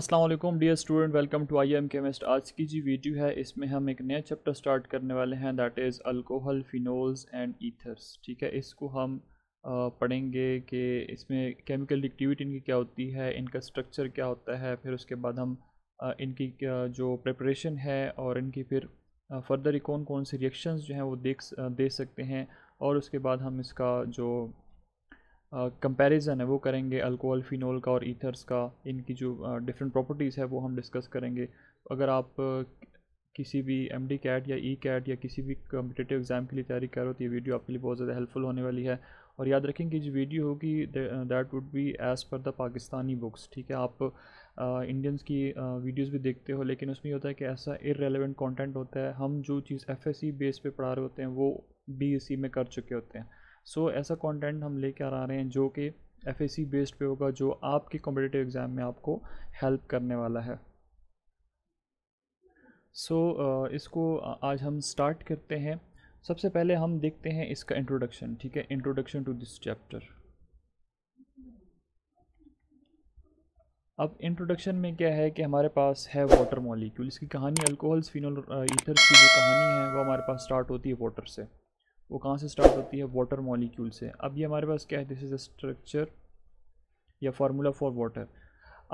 Aslam dear student welcome to I am chemist आज की जी video है इसमें हम एक नया चैप्टर स्टार्ट करने वाले हैं that is alcohol phenols and ethers ठीक है इसको हम पढ़ेंगे कि इसमें केमिकल एक्टिविटी इनकी क्या होती है इनका स्ट्रक्चर क्या होता है फिर उसके बाद हम इनकी जो प्रिपरेशन है और इनकी फिर फर्दर कौन कौन से रिएक्शन जो हैं वो देख दे सकते हैं और उसके बाद हम इसका जो कंपैरिजन है वो करेंगे अल्कोहल फिनोल का और ईथर्स का इनकी जो डिफरेंट प्रॉपर्टीज़ है वो हम डिस्कस करेंगे अगर आप किसी भी एम डी कैट या ई e कैट या किसी भी कम्पिटेटिव एग्ज़ाम के लिए तैयारी कर रहे हो तो ये वीडियो आपके लिए बहुत ज़्यादा हेल्पफुल होने वाली है और याद रखें कि जो वीडियो होगी that would be as per the Pakistani books ठीक है आप इंडियंस की वीडियोस भी देखते हो लेकिन उसमें होता है कि ऐसा इरेलीवेंट कंटेंट होता है हम जो चीज़ एफएससी बेस पे पढ़ा रहे होते हैं वो बीएससी में कर चुके होते हैं सो so, ऐसा कंटेंट हम लेकर आ रहे हैं जो कि एफ बेस्ड पे होगा जो आपके कॉम्पिटेटिव एग्ज़ाम में आपको हेल्प करने वाला है सो so, इसको आज हम स्टार्ट करते हैं सबसे पहले हम देखते हैं इसका इंट्रोडक्शन ठीक है इंट्रोडक्शन टू दिस चैप्टर अब इंट्रोडक्शन में क्या है कि हमारे पास है वाटर मॉलिक्यूल इसकी कहानी अल्कोहल्स फिनोल ईथर की जो कहानी है वो हमारे पास स्टार्ट होती है वाटर से वो कहाँ से स्टार्ट होती है वाटर मॉलिक्यूल से अब ये हमारे पास क्या है दिस इज़ अ स्ट्रक्चर या फार्मूला फॉर वाटर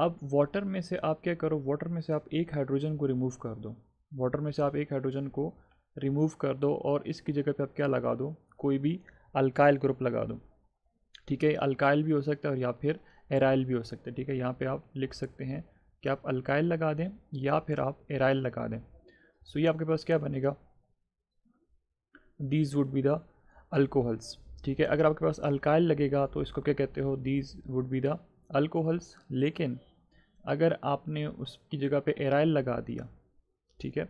अब वाटर में से आप क्या करो वाटर में से आप एक हाइड्रोजन को रिमूव कर दो वाटर में से आप एक हाइड्रोजन को रिमूव कर दो और इसकी जगह पे आप क्या लगा दो कोई भी अल्काइल ग्रुप लगा दो ठीक है अल्काइल भी हो सकता है और या फिर एराइल भी हो सकता है ठीक है यहाँ पे आप लिख सकते हैं कि आप अल्काइल लगा दें या फिर आप एराइल लगा दें सो so, ये आपके पास क्या बनेगा these would be the alcohols ठीक है अगर आपके पास अल्काइल लगेगा तो इसको क्या कहते हो these would be the alcohols लेकिन अगर आपने उसकी जगह पे एराइल लगा दिया ठीक है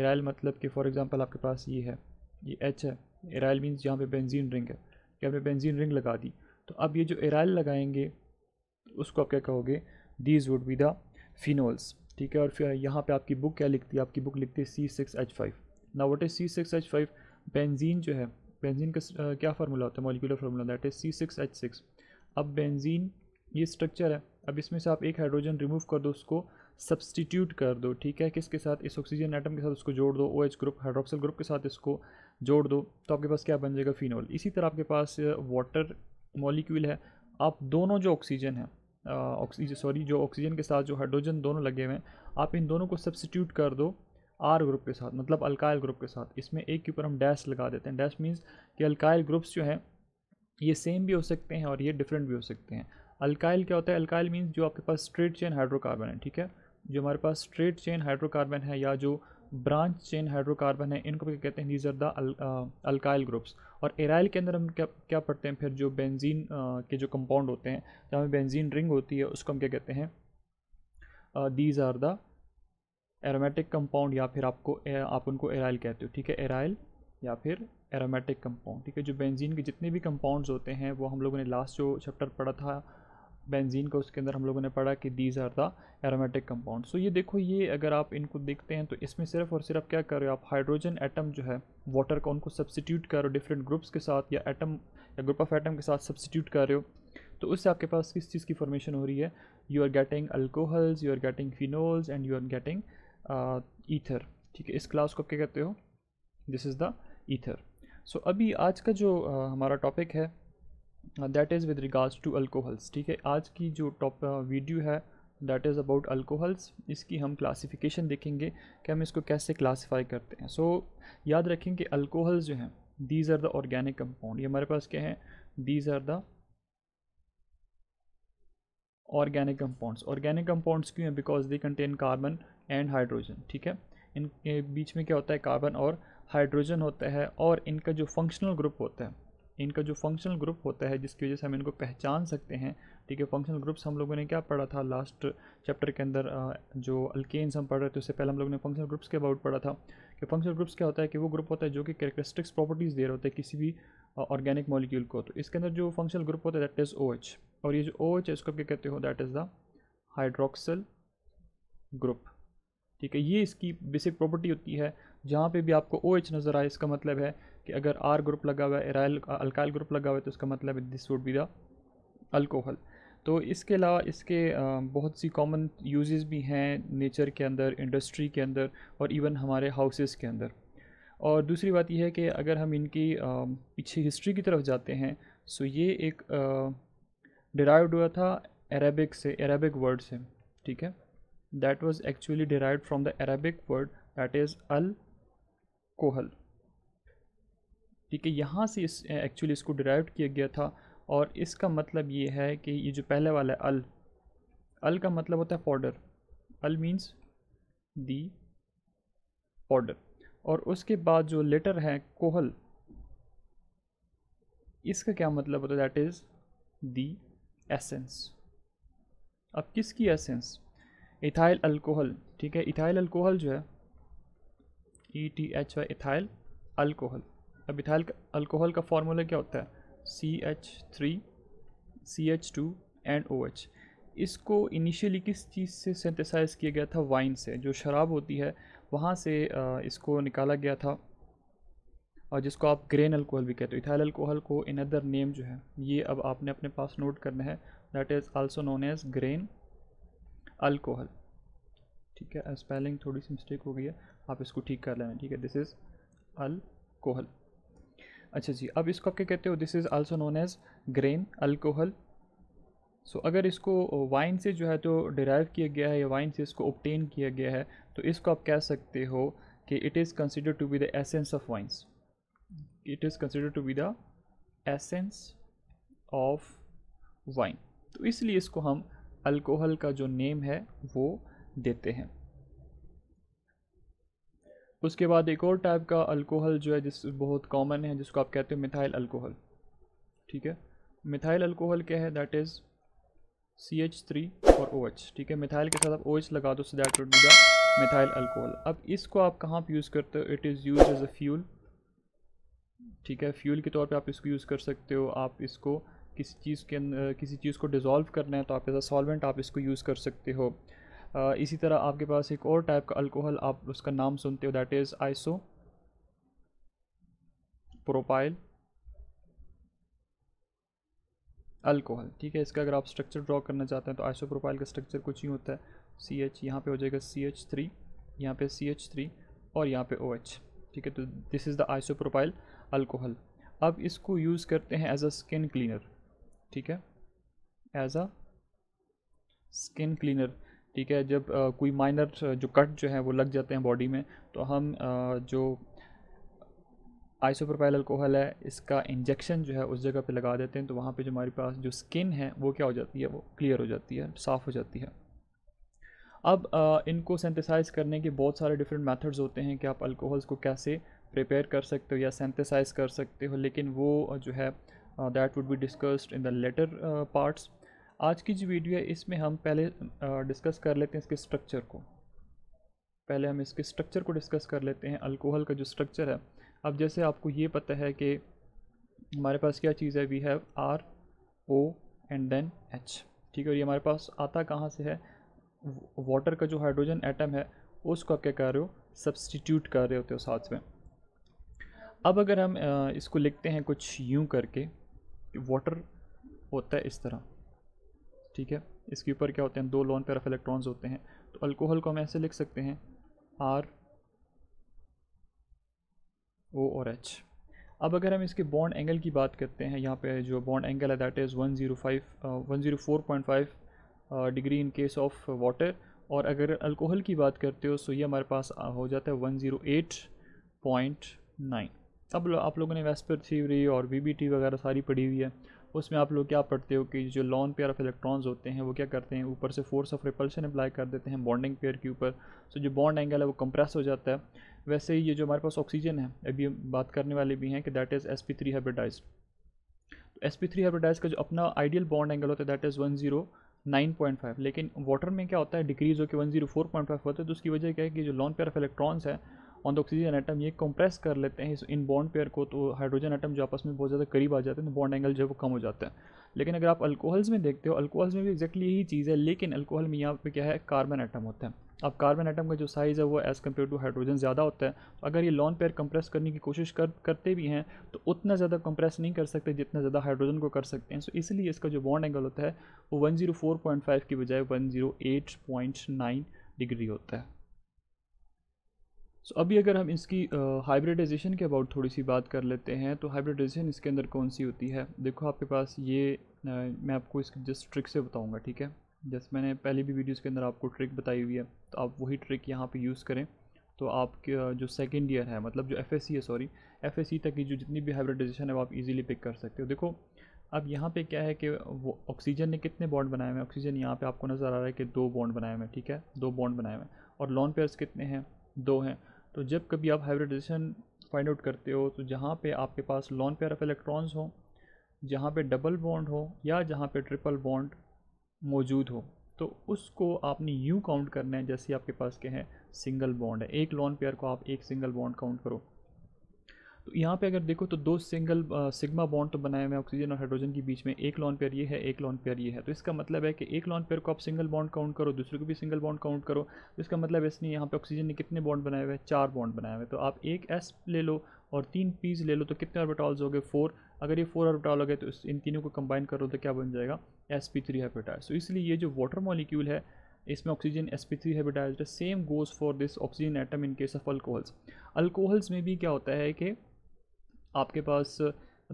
एराइल मतलब कि फॉर एग्जांपल आपके पास ये है ये एच है एराइल मीन्स यहाँ पे बेंजीन रिंग है कि आपने बेंजीन रिंग लगा दी तो अब ये जो एराइल लगाएंगे उसको आप क्या कहोगे these would be the phenols ठीक है और फिर यहाँ पे आपकी बुक क्या लिखती है आपकी बुक लिखती है सी सिक्स एच फाइव ना what is C six H five benzene जो है बेंजीन का uh, क्या फार्मूला होता है molecular formula that is C six H six अब बेंजीन ये स्ट्रक्चर है अब इसमें से आप एक हाइड्रोजन रिमूव कर दो उसको सब्सटीट्यूट कर दो ठीक है किसके साथ इस ऑक्सीजन आइटम के साथ उसको जोड़ दो O OH H group hydroxyl group के साथ इसको जोड़ दो तो आपके पास क्या बन जाएगा फिनॉल इसी तरह आपके पास वाटर मॉलिक्यूल है आप दोनों जो ऑक्सीजन है ऑक्सीजन सॉरी जो ऑक्सीजन के साथ जो हाइड्रोजन दोनों लगे हुए हैं आप इन दोनों को सब्सटीट्यूट कर दो आर ग्रुप के साथ मतलब अल्काइल ग्रुप के साथ इसमें एक के ऊपर हम डैश लगा देते हैं डैश मीन्स कि अल्काइल ग्रुप्स जो हैं ये सेम भी हो सकते हैं और ये डिफरेंट भी हो सकते हैं अल्काइल क्या होता है अल्काइल मीन्स जो आपके पास स्ट्रेट चेन हाइड्रोकार्बन है ठीक है जो हमारे पास स्ट्रेट चेन हाइड्रोकार्बन है या जो ब्रांच चेन हाइड्रोकार्बन है इनको क्या कहते हैं these are the alkyl groups और एराइल के अंदर हम क्या क्या पढ़ते हैं फिर जो बेंजीन uh, के जो कंपाउंड होते हैं जहाँ बेंजीन रिंग होती है उसको हम क्या कहते हैं these are the aromatic compound या फिर आपको आप उनको एराइल कहते हो ठीक है एराइल या फिर एरोमेटिक कंपाउंड ठीक है जो बेंजीन के जितने भी कंपाउंड्स होते हैं वो हम लोगों ने लास्ट जो चैप्टर पढ़ा था बेंजीन का उसके अंदर हम लोगों ने पढ़ा कि these are the aromatic compound so ये देखो ये अगर आप इनको देखते हैं तो इसमें सिर्फ और सिर्फ क्या कर रहे हो आप हाइड्रोजन एटम जो है वाटर का उनको सब्सिट्यूट कर रहे हो डिफरेंट ग्रुप्स के साथ या एटम या ग्रुप ऑफ एटम के साथ सब्सिट्यूट कर रहे हो तो उससे आपके पास किस चीज़ की फॉर्मेशन हो रही है you are getting alcohols you are getting phenols and you are getting ether uh, ठीक है इस क्लास को आप क्या कहते हो this is the ether so अभी आज का जो uh, हमारा टॉपिक है that is with regards to alcohols ठीक है आज की जो टॉप वीडियो uh, है दैट इज़ अबाउट अल्कोहल्स इसकी हम क्लासिफिकेशन देखेंगे कि हम इसको कैसे क्लासीफाई करते हैं सो so, याद रखें कि अल्कोहल्स जो हैं these are the organic compound ये हमारे पास क्या है these are the organic compounds organic compounds क्यों हैं because they contain carbon and hydrogen ठीक है इनके बीच में क्या होता है कार्बन और हाइड्रोजन होता है और इनका जो फंक्शनल ग्रुप होता है इनका जो फंक्शनल ग्रुप होता है जिसकी वजह से हम इनको पहचान सकते हैं ठीक है फंक्शनल ग्रुप्स हम लोगों ने क्या पढ़ा था लास्ट चैप्टर के अंदर जो अल्केन्स हम पढ़ रहे थे उससे पहले हम लोगों ने फंक्शनल ग्रुप्स के अबाउट पढ़ा था कि फंक्शनल ग्रुप्स क्या होता है कि वो ग्रुप होता है जो कि कैरेक्टरिस्टिक्स प्रॉपर्टीज़ दे रहे होते हैं किसी भी ऑर्गेनिक मॉलिक्यूल को तो इसके अंदर जो फंक्शनल ग्रुप होता है दैट इज़ ओ और ये जो ओ है इसको क्या कहते हो that is the hydroxyl group ठीक है ये इसकी बेसिक प्रॉपर्टी होती है जहाँ पे भी आपको ओ OH नज़र आए इसका मतलब है कि अगर आर ग्रुप लगा हुआ है एराइल अल्काइल ग्रुप लगा हुआ है तो इसका मतलब है this would be the alcohol तो इसके अलावा इसके बहुत सी कॉमन यूजेस भी हैं नेचर के अंदर इंडस्ट्री के अंदर और इवन हमारे हाउसेस के अंदर और दूसरी बात यह है कि अगर हम इनकी पीछे हिस्ट्री की तरफ जाते हैं सो ये एक डिराइव हुआ था अरेबिक से अरेबिक वर्ड से ठीक है that was actually derived from the Arabic word that is al कोहल ठीक है यहाँ से इस एक्चुअली इसको डिराइव किया गया था और इसका मतलब ये है कि ये जो पहले वाला है अल अल का मतलब होता है पाउडर अल मीन्स दी पाउडर और उसके बाद जो लेटर है कोहल इसका क्या मतलब होता है दैट इज़ दी एसेंस अब किसकी एसेंस इथाइल अल्कोहल ठीक है इथाइल अल्कोहल जो है E T H Y ethyl alcohol अब इथाइल अल्कोहल का फार्मूला क्या होता है C H three C H two and O H इसको इनिशियली किस चीज़ से सेंथिसाइज किया गया था वाइन से जो शराब होती है वहाँ से इसको निकाला गया था और जिसको आप ग्रेन अल्कोहल भी कहते हो इथाइल अल्कोहल को इन अदर नेम जो है ये अब आपने अपने पास नोट करना है that is also known as grain alcohol ठीक है स्पेलिंग थोड़ी सी मिस्टेक हो गई है आप इसको ठीक कर लेना ठीक है दिस इज़ अल्कोहल अच्छा जी अब इसको आप क्या कहते हो this is also known as grain alcohol so अगर इसको वाइन से जो है तो डिराइव किया गया है या वाइन से इसको ओप्टेन किया गया है तो इसको आप कह सकते हो कि it is consider to be the essence of wines it is consider to be the essence of wine तो इसलिए इसको हम अल्कोहल का जो नेम है वो देते हैं उसके बाद एक और टाइप का अल्कोहल जो है जिस बहुत कॉमन है जिसको आप कहते हो मिथाइल अल्कोहल ठीक है मिथाइल अल्कोहल क्या है that is C H three और ओ एच ठीक है मिथाइल के साथ आप ओ एच लगा दो that would be the methyl alcohol अब इसको आप कहाँ पर यूज़ करते हो it is use as a fuel ठीक है फ्यूल के तौर पे आप इसको यूज़ कर सकते हो आप इसको किसी चीज़ के किसी चीज़ को डिज़ोल्व करना है तो आप एज अ सॉल्वेंट आप इसको यूज़ कर सकते हो इसी तरह आपके पास एक और टाइप का अल्कोहल आप उसका नाम सुनते हो that is isopropyl alcohol ठीक है इसका अगर आप स्ट्रक्चर ड्रॉ करना चाहते हैं तो आइसो प्रोपाइल का स्ट्रक्चर कुछ ही होता है सी एच यहाँ पर हो जाएगा सी एच थ्री यहाँ पर सी एच थ्री और यहाँ पे ओ एच ठीक है तो this is the isopropyl alcohol अब इसको यूज़ करते हैं एज अ स्किन क्लीनर ठीक है एज अ स्किन क्लीनर ठीक है जब आ, कोई माइनर जो कट जो है वो लग जाते हैं बॉडी में तो हम आ, जो आइसोप्रोपाइल अल्कोहल है इसका इंजेक्शन जो है उस जगह पे लगा देते हैं तो वहाँ पे जो हमारे पास जो स्किन है वो क्या हो जाती है वो क्लियर हो जाती है साफ़ हो जाती है अब आ, इनको सेंथेसाइज करने के बहुत सारे डिफरेंट मेथड्स होते हैं कि आप अल्कोहल्स को कैसे प्रिपेयर कर सकते हो या सेंथेसाइज कर सकते हो लेकिन वो जो है that would be discussed in the latter parts आज की जो वीडियो है इसमें हम पहले डिस्कस uh, कर लेते हैं इसके स्ट्रक्चर को पहले हम इसके स्ट्रक्चर को डिस्कस कर लेते हैं अल्कोहल का जो स्ट्रक्चर है अब जैसे आपको ये पता है कि हमारे पास क्या चीज़ है we have R O and then H ठीक है और ये हमारे पास आता कहाँ से है वाटर का जो हाइड्रोजन एटम है उसको आप क्या कर रहे हो सब्सटीट्यूट कर रहे होते हो साथ में अब अगर हम uh, इसको लिखते हैं कुछ यूं करके वाटर होता है इस तरह ठीक है इसके ऊपर क्या होते हैं दो लॉन पैरफ इलेक्ट्रॉन्स होते हैं तो अल्कोहल को हम ऐसे लिख सकते हैं आर ओ और एच अब अगर हम इसके बॉन्ड एंगल की बात करते हैं यहाँ पे जो बॉन्ड एंगल है that is one zero five one zero four point five degree in case of water और अगर अल्कोहल की बात करते हो सो तो ये हमारे पास uh, हो जाता है one zero eight point nine अब आप लोगों ने वेस्पर थ्योरी और वी वगैरह सारी पढ़ी हुई है उसमें आप लोग क्या पढ़ते हो कि जो लॉन पेयर ऑफ इलेक्ट्रॉन्स होते हैं वो क्या करते हैं ऊपर से फोर्स ऑफ रिपल्शन अप्लाई कर देते हैं बॉन्डिंग पेयर के ऊपर सो जो बॉन्ड एंगल है वो कंप्रेस हो जाता है वैसे ही ये जो हमारे पास ऑक्सीजन है अभी हम बात करने वाले भी हैं कि that is S P three तो एस पी थ्री हाइब्रिडाइज का जो अपना आइडियल बॉन्ड एंगल होता है that is one zero nine point five लेकिन वाटर में क्या होता है डिक्रीज होकर one zero four point five होता है तो उसकी वजह क्या है कि जो लॉन पेयर ऑफ इलेक्ट्रॉन्स है ऑन द ऑक्सीजन आइटम ये कंप्रेस कर लेते हैं इन बॉन्ड पेयर को तो हाइड्रोजन आइटम जो आपस में बहुत ज़्यादा करीब आ जाते हैं तो बॉन्ड एंगल जो है वो कम हो जाता है लेकिन अगर आप अल्कोहल्स में देखते हो अल्कोहल्स में भी एक्जैक्टली यही चीज़ है लेकिन अल्कोहल में यहाँ पे क्या है कार्बन आइटम होता है अब कार्बन आइटम का जो साइज़ है वो एज़ कम्पेयर टू हाइड्रोजन ज़्यादा होता है तो अगर ये लॉन पेयर कंप्रेस करने की कोशिश कर करते भी हैं तो उतना ज़्यादा कंप्रेस नहीं कर सकते जितना ज़्यादा हाइड्रोजन को कर सकते हैं सो इसलिए इसका जो बॉन्ड एंगल होता है वो 104.5 की बजाय 108.9 डिग्री होता है सो so, अभी अगर हम इसकी हाइब्रिडाइजेशन के अबाउट थोड़ी सी बात कर लेते हैं तो हाइब्रिडाइजेशन इसके अंदर कौन सी होती है देखो आपके पास ये uh, मैं आपको इसकी जस्ट ट्रिक से बताऊंगा ठीक है जैसे मैंने पहले भी वीडियोस के अंदर आपको ट्रिक बताई हुई है तो आप वही ट्रिक यहाँ पे यूज़ करें तो आपके जो सेकेंड ईयर है मतलब जो एफ है सॉरी एफ तक की जो जितनी भी हाइब्रिडाइजेशन है वो आप ईजिली पिक कर सकते हो देखो अब यहाँ पे क्या है कि वो ऑक्सीजन ने कितने बॉन्ड बनाए हुए हैं ऑक्सीजन यहाँ पे आपको नज़र आ रहा है कि दो बॉन्ड बनाए हुए हैं ठीक है दो बॉन्ड बनाए हुए हैं और लॉन्ग पेयर्स कितने हैं दो हैं तो जब कभी आप हाइब्रिडाइजेशन फाइंड आउट करते हो तो जहाँ पे आपके पास लॉन पेयर ऑफ इलेक्ट्रॉन्स हो जहाँ पे डबल बॉन्ड हो या जहाँ पे ट्रिपल बॉन्ड मौजूद हो तो उसको आपने यू काउंट करना है जैसे आपके पास के हैं सिंगल बॉन्ड है एक लॉन पेयर को आप एक सिंगल बॉन्ड काउंट करो तो यहाँ पे अगर देखो तो दो सिंगल सिग्मा बॉन्ड तो बनाए हुए हैं ऑक्सीजन और हाइड्रोजन के बीच में एक लॉन पेयर ये है एक लॉन पेयर ये है तो इसका मतलब है कि एक लॉन पेयर को आप सिंगल बॉन्ड काउंट करो दूसरे को भी सिंगल बॉन्ड काउंट करो तो इसका मतलब इसने यहाँ पे ऑक्सीजन ने कितने बॉन्ड बनाए हुए हैं चार बॉन्ड बनाए हुए तो आप एक एस ले लो और तीन पीस ले लो तो कितने ऑर्बिटॉल्स हो गए फोर अगर ये फोर ऑर्बिटॉल हो गए तो इन तीनों को कंबाइन करो तो क्या बन जाएगा एस पी थ्री हाइब्रिटाइज तो इसलिए ये जो वाटर मॉलिक्यूल है इसमें oxygen S P three hybridize same goes for this oxygen atom in case of alcohols alcohols में भी क्या होता है कि आपके पास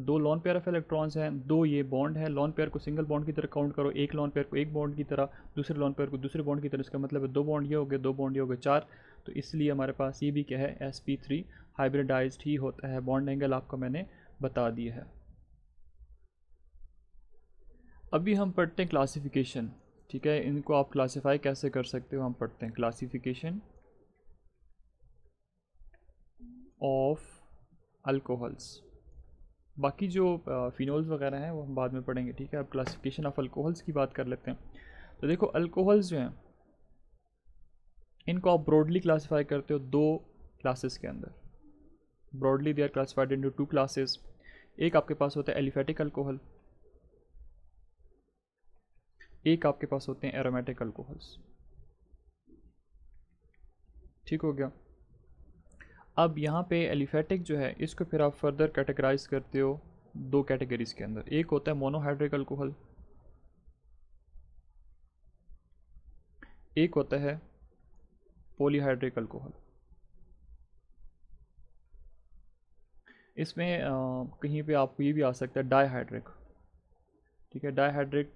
दो लॉन पेयर ऑफ इलेक्ट्रॉन्स हैं दो ये बॉन्ड है लॉन पेयर को सिंगल बॉन्ड की तरह काउंट करो एक लॉन पेयर को एक बॉन्ड की तरह दूसरे लॉन पेयर को दूसरे बॉन्ड की तरह इसका मतलब है दो बॉन्ड ये हो गए दो बॉन्ड ये हो गए चार तो इसलिए हमारे पास ये भी क्या है एस पी थ्री हाइब्रिडाइज ही होता है बॉन्ड एंगल आपको मैंने बता दिया है अभी हम पढ़ते हैं क्लासीफिकेशन ठीक है इनको आप क्लासीफाई कैसे कर सकते हो हम पढ़ते हैं क्लासीफिकेशन ऑफ अल्कोहल्स बाकी जो फिनोल्स वगैरह हैं वो हम बाद में पढ़ेंगे ठीक है अब क्लासिफिकेशन ऑफ अल्कोहल्स की बात कर लेते हैं तो देखो अल्कोहल्स जो हैं इनको आप ब्रॉडली क्लासीफाई करते हो दो क्लासेस के अंदर broadly they are classified in two classes एक आपके पास होता है एलिफेटिक अल्कोहल एक आपके पास होते हैं एरोमेटिक अल्कोहल्स ठीक हो गया अब यहाँ पे एलिफेटिक जो है इसको फिर आप फर्दर कैटेगराइज करते हो दो कैटेगरीज के अंदर एक होता है मोनोहाइड्रिक अल्कोहल एक होता है पोलीहाइड्रिक अल्कोहल इसमें आ, कहीं पे आपको ये भी आ सकता है डाईहाइड्रिक ठीक है डाईहाइड्रिक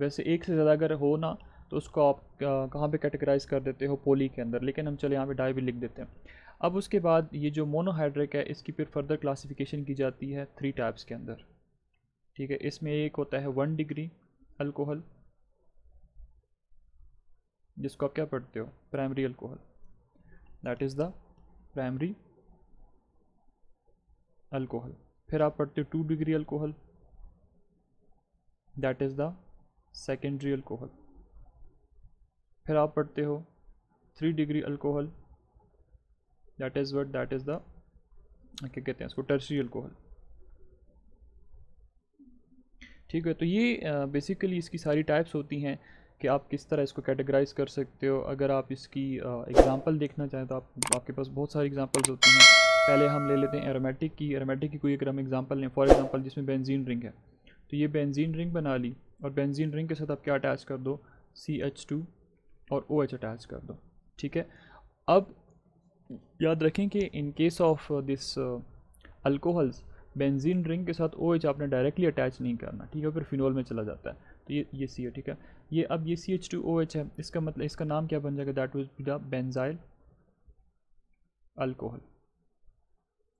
वैसे एक से ज़्यादा अगर हो ना तो उसको आप कहाँ पे कैटेगराइज कर देते हो पोली के अंदर लेकिन हम चलो यहाँ पे डाई भी लिख देते हैं अब उसके बाद ये जो मोनोहाइड्रिक है इसकी फिर फर्दर क्लासिफिकेशन की जाती है थ्री टाइप्स के अंदर ठीक है इसमें एक होता है वन डिग्री अल्कोहल जिसको आप क्या पढ़ते हो primary alcohol that is the primary alcohol फिर आप पढ़ते हो two degree alcohol that is the secondary alcohol फिर आप पढ़ते हो three degree alcohol that is what that is the क्या कहते हैं उसको टर्सरी अल्कोहल ठीक है तो ये बेसिकली uh, इसकी सारी टाइप्स होती हैं कि आप किस तरह इसको कैटेगराइज कर सकते हो अगर आप इसकी एग्ज़ाम्पल uh, देखना चाहें तो आप आपके पास बहुत सारी एग्जांपल्स होती हैं पहले हम ले लेते हैं एरोमेटिक की एरोमेटिक की कोई अगर हम एग्ज़ाम्पल लें फॉर एग्ज़ाम्पल जिसमें बेंजीन रिंग है तो ये बेंजीन रिंग बना ली और बेंजीन रिंग के साथ आप क्या अटैच कर दो सी एच टू और ओ OH एच अटैच कर दो ठीक है अब याद रखें कि in case of this alcohols benzene ring के साथ ओ OH आपने डायरेक्टली अटैच नहीं करना ठीक है फिर फिनोल में चला जाता है तो ये ये सी ठीक है ये अब ये C H two O H है इसका मतलब इसका नाम क्या बन जाएगा that which the benzyl alcohol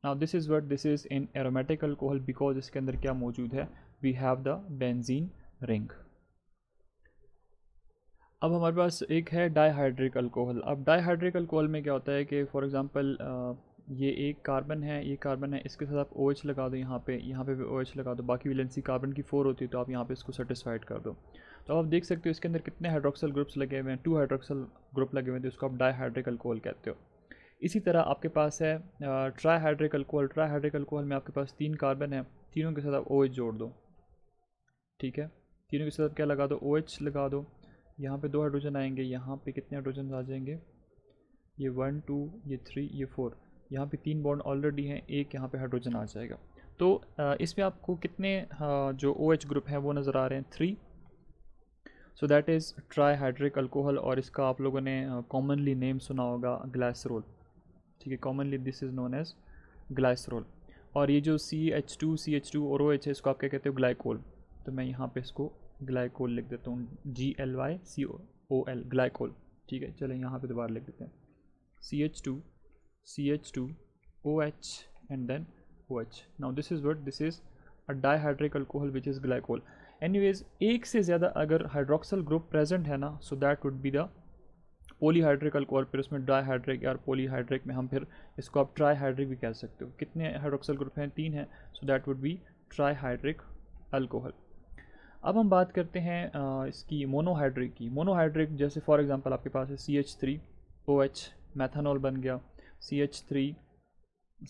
now this is what this is an aromatic alcohol because इसके अंदर क्या मौजूद है we have the benzene ring अब हमारे पास एक है डाईहाइड्रिक अल्कोहल अब डाईहाइड्रिक अल्कोहल में क्या होता है कि फॉर एग्ज़ाम्पल ये एक कार्बन है ये कार्बन है इसके साथ आप ओ OH लगा दो यहाँ पे यहाँ पे भी ओ OH लगा दो बाकी विलेंसी कार्बन की फोर होती है तो आप यहाँ पे इसको सेटिस्फाइड कर दो तो आप देख सकते हो इसके अंदर कितने हाइड्रोक्सल ग्रुप्स लगे हुए हैं टू हाइड्रोक्सल ग्रुप लगे हुए हैं तो इसको आप डाईहाइड्रिक अल्कोहल कहते हो इसी तरह आपके पास है ट्राईहाइड्रिक अल्कोहल ट्राईहाइड्रिक अल्कोहल में आपके पास तीन कार्बन है तीनों के साथ आप ओ OH जोड़ दो ठीक है तीनों के साथ क्या लगा दो ओ OH लगा दो यहाँ पे दो हाइड्रोजन आएंगे यहाँ पे कितने हाइड्रोजन आ जाएंगे ये वन टू ये थ्री ये फोर यहाँ पे तीन बॉन्ड ऑलरेडी हैं एक यहाँ पे हाइड्रोजन आ जाएगा तो इसमें आपको कितने जो ओ OH ग्रुप हैं वो नज़र आ रहे हैं three so that is trihydric alcohol और इसका आप लोगों ने कॉमनली नेम सुना होगा ग्लासरोल ठीक है commonly this is known as glycerol और ये जो C H two C H two और ओ OH है इसको आप क्या कहते हो ग्लाइकोल तो मैं यहाँ पे इसको ग्लाइकोल लिख देता हूँ G L Y C O L glycol ठीक है चलें यहाँ पे दोबारा लिख देते हैं C H two C H two O H and then O H now this is what this is a dihydric alcohol which is glycol anyways एक से ज़्यादा अगर हाइड्रोक्सल ग्रुप प्रेजेंट है ना so that would be the polyhydric alcohol फिर उसमें dihydric या पोलीहाइड्रिक में हम फिर इसको आप ट्राईहाइड्रिक भी कह सकते हो कितने हाइड्रोक्सल ग्रुप हैं तीन हैं so that would be trihydric alcohol अब हम बात करते हैं इसकी मोनोहाइड्रिक की मोनोहाइड्रिक जैसे फॉर एग्जांपल आपके पास है C H three O H methanol बन गया C H three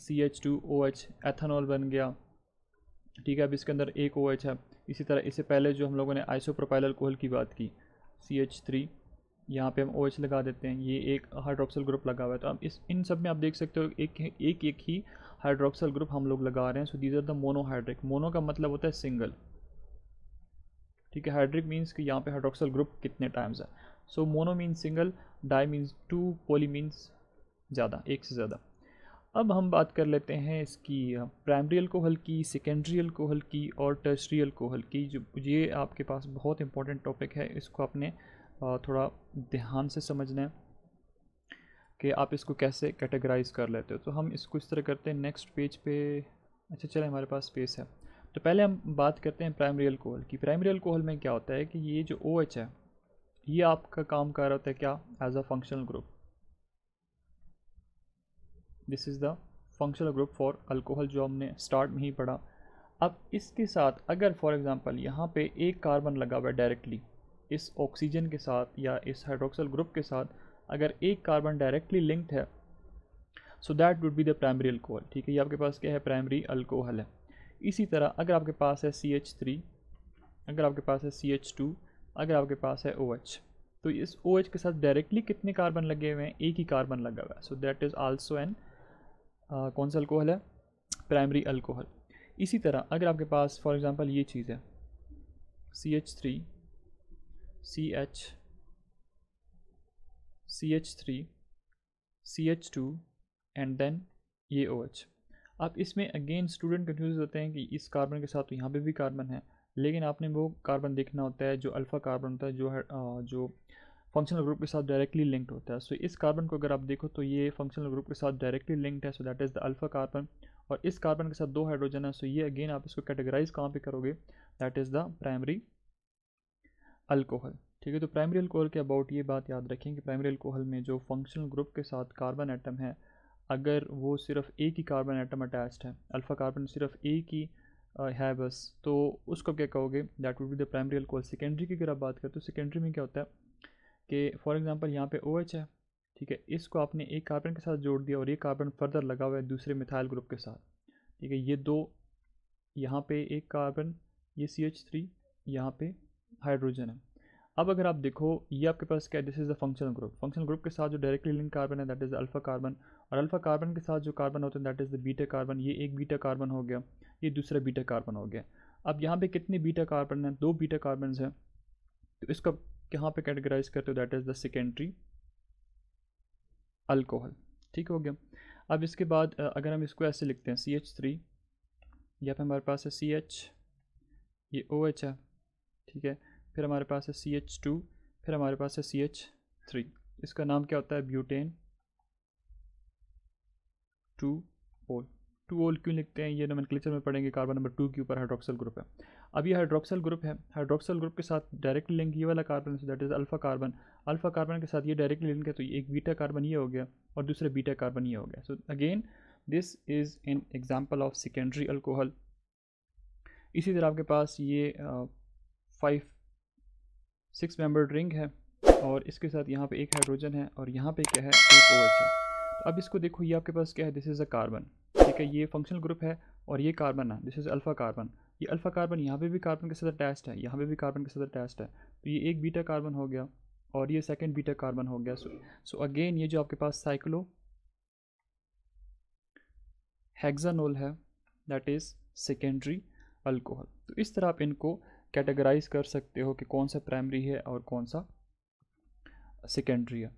C H two O H ethanol बन गया ठीक है अब इसके अंदर एक ओ एच है इसी तरह इससे पहले जो हम लोगों ने आइसोप्रोपाइल अल्कोहल की बात की सी एच थ्री यहाँ पर हम ओ OH लगा देते हैं ये एक हाइड्रोक्सल ग्रुप लगा हुआ है तो अब इस इन सब में आप देख सकते हो एक एक एक ही हाइड्रोक्सल ग्रुप हम लोग लगा रहे हैं so these are the monohydric mono का मतलब होता है सिंगल ठीक है हाइड्रिक मीन्स कि यहाँ पे हाइड्रोक्सल ग्रुप कितने टाइम्स है so mono means single di means two poly means ज़्यादा एक से ज़्यादा अब हम बात कर लेते हैं इसकी प्राइमरी अल्कोहल की सेकेंडरी अल्कोहल की और टर्सरी अल्कोहल की जो ये आपके पास बहुत इंपॉर्टेंट टॉपिक है इसको आपने थोड़ा ध्यान से समझना है कि आप इसको कैसे कैटेगराइज कर लेते हो तो हम इसको इस तरह करते हैं नेक्स्ट पेज पे अच्छा चले हमारे पास स्पेस है तो पहले हम बात करते हैं प्राइमरी अल्कोहल की प्राइमरी अल्कोहल में क्या होता है कि ये जो ओ OH है ये आपका काम कर रहा होता है क्या as a functional group this is the functional group for alcohol जो हमने स्टार्ट में ही पढ़ा अब इसके साथ अगर फॉर एग्ज़ाम्पल यहाँ पे एक कार्बन लगा हुआ है डायरेक्टली इस ऑक्सीजन के साथ या इस हाइड्रोक्सल ग्रुप के साथ अगर एक कार्बन डायरेक्टली लिंक्ड है so that would be the primary alcohol ठीक है ये आपके पास क्या है प्राइमरी अल्कोहल है इसी तरह अगर आपके पास है सी एच थ्री अगर आपके पास है सी एच टू अगर आपके पास है ओ एच तो इस ओ OH के साथ डायरेक्टली कितने कार्बन लगे हुए हैं एक ही कार्बन लगा हुआ है so that is also an कौन सा अल्कोहल है प्राइमरी अल्कोहल इसी तरह अगर आपके पास फॉर एग्ज़ाम्पल ये चीज़ है C H three C H C H three C H two and then ये ओ OH. एच अब इसमें अगेन स्टूडेंट कन्फ्यूज होते हैं कि इस कार्बन के साथ तो यहाँ पे भी कार्बन है लेकिन आपने वो कार्बन देखना होता है जो अल्फ़ा कार्बन होता है जो है जो फंक्शनल ग्रुप के साथ डायरेक्टली लिंक्ड होता है सो so, इस कार्बन को अगर आप देखो तो ये फंक्शनल ग्रुप के साथ डायरेक्टली लिंक्ड है so that is the alpha carbon और इस कार्बन के साथ दो हाइड्रोजन है सो so ये अगेन आप इसको कैटेगराइज कहाँ पे करोगे that is the primary alcohol ठीक है तो प्राइमरी अल्कोहल के अबाउट ये बात याद रखें कि प्राइमरी अल्कोहल में जो फंक्शनल ग्रुप के साथ कार्बन आइटम है अगर वो सिर्फ एक ही कार्बन एटम अटैच्ड है अल्फ़ा कार्बन सिर्फ एक ही है बस तो उसको क्या कहोगे that would be the primary alcohol secondary की अगर आप बात करें तो सेकेंडरी में क्या होता है कि फॉर एग्जांपल यहाँ पे ओ OH है ठीक है इसको आपने एक कार्बन के साथ जोड़ दिया और ये कार्बन फर्दर लगा हुआ है दूसरे मिथाइल ग्रुप के साथ ठीक है ये दो यहाँ पे एक कार्बन ये सी एच थ्री यहाँ पे हाइड्रोजन है अब अगर आप देखो ये आपके पास क्या this is the functional group functional group के साथ जो डायरेक्टली लिंक कार्बन है दैट इज़ अल्फा कार्बन और अल्फा कार्बन के साथ जो कार्बन होते हैं that is the beta carbon ये एक बीटा कार्बन हो गया ये दूसरा बीटा कार्बन हो गया अब यहाँ पे कितने बीटा कार्बन हैं दो बीटा कार्बन हैं तो इसका यहाँ पे कैटेगराइज करते हो that is the secondary alcohol ठीक हो गया अब इसके बाद अगर हम इसको ऐसे लिखते हैं सी एच थ्री यहाँ पर हमारे पास है सी एच ये ओ OH एच है ठीक है फिर हमारे पास है सी एच टू फिर हमारे पास है सी एच थ्री इसका नाम क्या होता है ब्यूटेन टू ओल टू ओल क्यों लिखते हैं ये नमनक्लेचर में पढ़ेंगे कार्बन नंबर टू के ऊपर हाइड्रोक्सल ग्रुप है अब ये हाइड्रोक्सल ग्रुप है हाइड्रोक्सल ग्रुप के साथ डायरेक्टली लिंक ये वाला carbon so that is alpha carbon alpha carbon के साथ ये डायरेक्टली लिंक है तो एक बीटा कार्बन ये हो गया और दूसरे बीटा कार्बन ये हो गया so again this is an example of secondary alcohol इसी तरह आपके पास ये five uh, six membered ring है और इसके साथ यहाँ पे एक हाइड्रोजन है और यहाँ पे क्या है एक ओ OH है तो अब इसको देखो ये आपके पास क्या है दिस इज़ अ कार्बन ठीक है ये फंक्शनल ग्रुप है और ये कार्बन है दिस इज़ अल्फ़ा कार्बन ये अल्फ़ा कार्बन यहाँ पे भी कार्बन के साथ अटैच है यहाँ पे भी कार्बन के साथ अटैच है तो ये एक बीटा कार्बन हो गया और ये सेकेंड बीटा कार्बन हो गया सो सो अगेन ये जो आपके पास साइक्लो हैगजानोल है दैट इज़ सेकेंडरी अल्कोहल तो इस तरह आप इनको कैटेगराइज कर सकते हो कि कौन सा प्राइमरी है और कौन सा सेकेंडरी है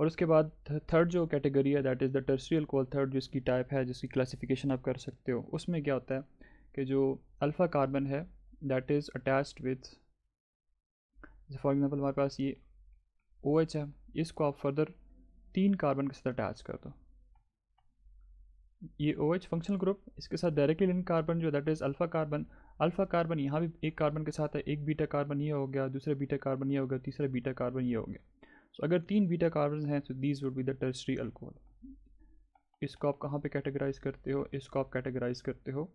और उसके बाद थर्ड जो कैटेगरी है that is the tertiary alcohol third जिसकी टाइप है जिसकी क्लासिफिकेशन आप कर सकते हो उसमें क्या होता है कि जो अल्फ़ा कार्बन है that is attached with for example हमारे पास ये ओ OH है इसको आप फर्दर तीन कार्बन के साथ अटैच कर दो ये ओ OH फंक्शनल ग्रुप इसके साथ डायरेक्टली लिंक कार्बन जो that is alpha carbon alpha carbon यहाँ भी एक कार्बन के साथ है एक बीटा कार्बन ये हो गया दूसरा बीटा कार्बन ये हो गया तीसरा बीटा कार्बन ये हो गया सो so, अगर तीन बीटा कार्बन हैं तो these would be the tertiary alcohol इसको आप कहाँ पे कैटेगराइज करते हो इसको आप कैटेगराइज करते हो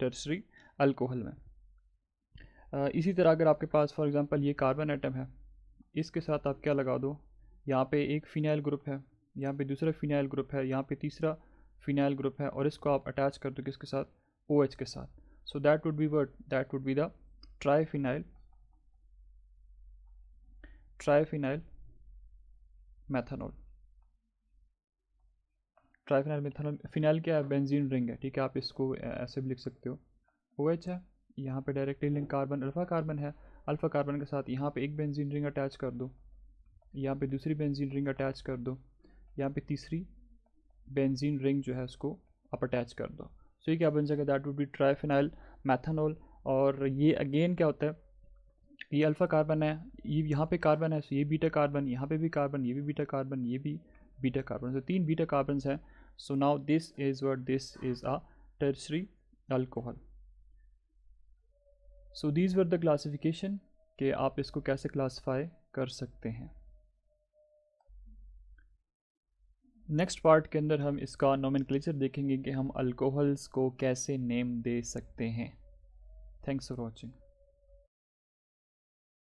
टर्सरी अल्कोहल में इसी तरह अगर आपके पास फॉर एग्जाम्पल ये कार्बन आइटम है इसके साथ आप क्या लगा दो यहाँ पे एक फिनाइल ग्रुप है यहाँ पे दूसरा फिनाइल ग्रुप है यहाँ पे तीसरा फिनाइल ग्रुप है और इसको आप अटैच कर दो किसके साथ ओ OH के साथ so that would be word that would be the triphenyl methanol triphenyl methanol phenyl क्या है बेंजीन रिंग है ठीक है आप इसको ऐसे भी लिख सकते हो ओ OH है यहाँ पे directly link carbon alpha carbon है अल्फ़ा कार्बन के साथ यहाँ पे एक बेंजीन रिंग अटैच कर दो यहाँ पे दूसरी बेंजीन रिंग अटैच कर दो यहाँ पे तीसरी बेंजीन रिंग जो है उसको आप अटैच कर दो सो ये क्या बन जाएगा that would be triphenyl methanol और ये अगेन क्या होता है ये अल्फ़ा कार्बन है ये यहाँ पे कार्बन है सो ये बीटा कार्बन यहाँ पे भी कार्बन ये भी बीटा कार्बन ये भी बीटा कार्बन सो तीन बीटा कार्बन हैं so now this is what this is a tertiary alcohol so these were the classification कि आप इसको कैसे क्लासीफाई कर सकते हैं नेक्स्ट पार्ट के अंदर हम इसका नोमिन देखेंगे कि हम अल्कोहल्स को कैसे नेम दे सकते हैं थैंक्स फॉर वॉचिंग